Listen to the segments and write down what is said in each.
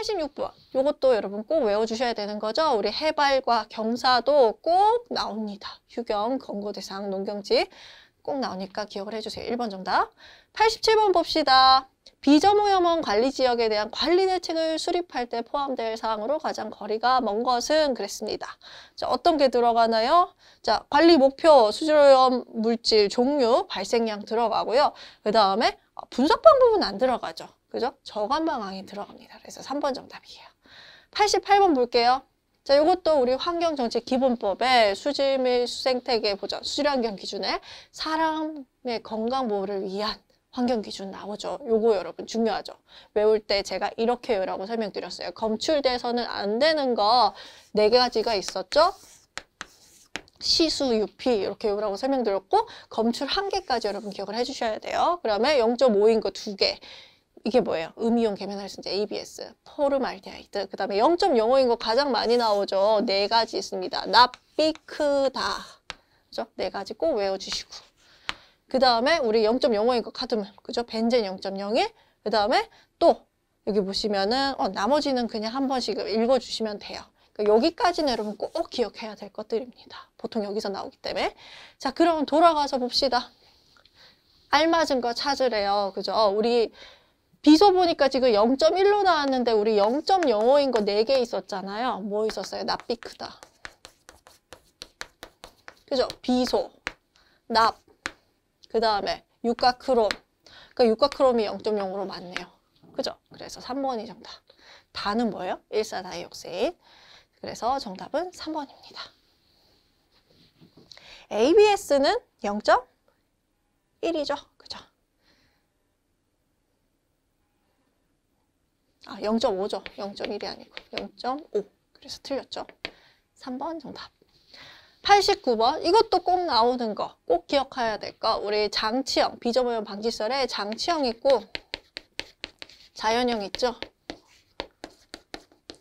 86번 이것도 여러분 꼭 외워주셔야 되는 거죠. 우리 해발과 경사도 꼭 나옵니다. 휴경, 권고대상, 농경지 꼭 나오니까 기억을 해주세요. 1번 정답. 87번 봅시다. 비점오염원 관리지역에 대한 관리대책을 수립할 때 포함될 사항으로 가장 거리가 먼 것은 그랬습니다. 자, 어떤 게 들어가나요? 자, 관리 목표, 수질오염 물질 종류, 발생량 들어가고요. 그 다음에 분석 방법은 안 들어가죠. 그죠? 저감방항이 들어갑니다. 그래서 3번 정답이에요. 88번 볼게요. 자, 이것도 우리 환경정책 기본법에 수질 및 생태계 보전, 수질환경 기준에 사람의 건강 보호를 위한 환경 기준 나오죠. 요거 여러분 중요하죠. 외울 때 제가 이렇게요라고 설명드렸어요. 검출돼서는 안 되는 거 네 가지가 있었죠. 시수 유피 이렇게 외우라고 설명드렸고 검출 한 개까지 여러분 기억을 해주셔야 돼요. 그다음에 0.5인 거 두 개. 이게 뭐예요? 음이온 개면활성제 ABS, 포르말디아이드그 다음에 0.05인 거 가장 많이 나오죠. 네 가지 있습니다. 나비크다. 그죠? 네 가지 꼭 외워주시고. 그 다음에 우리 0.05인 거 카드뮴, 그죠? 벤젠 0.01, 그 다음에 또 여기 보시면은 어, 나머지는 그냥 한 번씩 읽어주시면 돼요. 그러니까 여기까지는 여러분 꼭 기억해야 될 것들입니다. 보통 여기서 나오기 때문에. 자, 그럼 돌아가서 봅시다. 알맞은 거 찾으래요. 그죠? 우리 비소 보니까 지금 0.1로 나왔는데 우리 0.05인 거 4개 있었잖아요. 뭐 있었어요? 납비 크다. 그죠? 비소, 납, 그 다음에 유가크롬. 그러니까 유가크롬이 0.05로 맞네요. 그죠? 그래서 3번이 정답. 다는 뭐예요? 일산하이옥세인. 그래서 정답은 3번입니다. ABS는 0.1이죠. 그죠? 아, 0.5죠. 0.1이 아니고 0.5. 그래서 틀렸죠. 3번 정답. 89번 이것도 꼭 나오는 거 꼭 기억해야 될거 우리 장치형 비접무형 방지설에 장치형 있고 자연형 있죠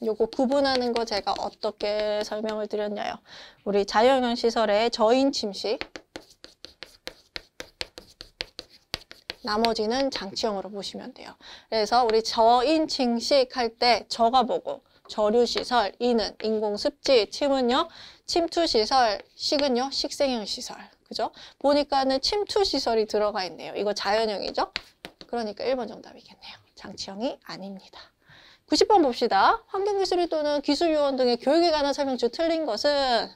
요거 구분하는 거 제가 어떻게 설명을 드렸냐요. 우리 자연형 시설의 저인 침식 나머지는 장치형으로 보시면 돼요. 그래서 우리 저인 침식 할 때 저가 뭐고 저류시설, 이는 인공습지, 침은요 침투시설, 식은요 식생형 시설. 그죠? 보니까는 침투시설이 들어가 있네요. 이거 자연형이죠? 그러니까 1번 정답이겠네요. 장치형이 아닙니다. 90번 봅시다. 환경기술이 또는 기술요원 등의 교육에 관한 설명주 틀린 것은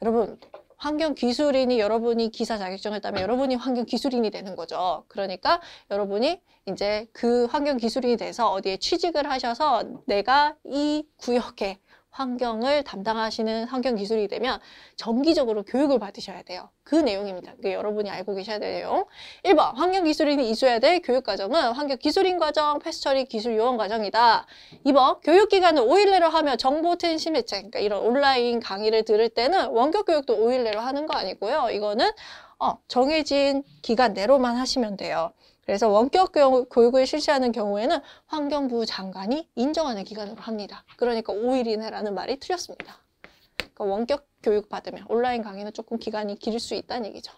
여러분 환경기술인이 여러분이 기사 자격증을 따면 여러분이 환경기술인이 되는 거죠. 그러니까 여러분이 이제 그 환경기술인이 돼서 어디에 취직을 하셔서 내가 이 구역에 환경을 담당하시는 환경 기술이 되면 정기적으로 교육을 받으셔야 돼요. 그 내용입니다. 그게 여러분이 알고 계셔야 돼요. 1번 환경 기술인이 이수해야 될 교육 과정은 환경 기술인 과정, 패스처리 기술 요원 과정이다. 2번 교육 기간은 5일 내로 하며 정보 텐심 해체 그러니까 이런 온라인 강의를 들을 때는 원격 교육도 5일 내로 하는 거 아니고요. 이거는 어, 정해진 기간 내로만 하시면 돼요. 그래서 원격 교육을 실시하는 경우에는 환경부 장관이 인정하는 기간으로 합니다. 그러니까 5일 이내라는 말이 틀렸습니다. 그러니까 원격 교육 받으면 온라인 강의는 조금 기간이 길 수 있다는 얘기죠.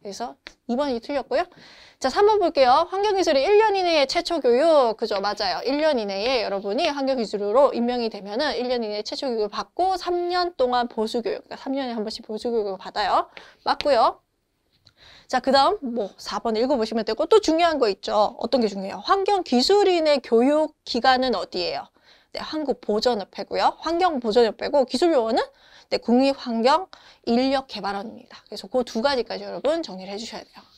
그래서 2번이 틀렸고요. 자, 3번 볼게요. 환경기술이 1년 이내에 최초 교육. 그죠, 맞아요. 1년 이내에 여러분이 환경기술로 으 임명이 되면 은 1년 이내에 최초 교육을 받고 3년 동안 보수교육, 그러니까 3년에 한 번씩 보수교육을 받아요. 맞고요. 자, 그 다음 뭐 4번 읽어보시면 되고 또 중요한 거 있죠. 어떤 게 중요해요? 환경기술인의 교육 기관은 어디예요? 네, 한국보전협회고요. 환경보전협회고 기술요원은 네, 국립환경인력개발원입니다. 그래서 그 두 가지까지 여러분 정리를 해주셔야 돼요.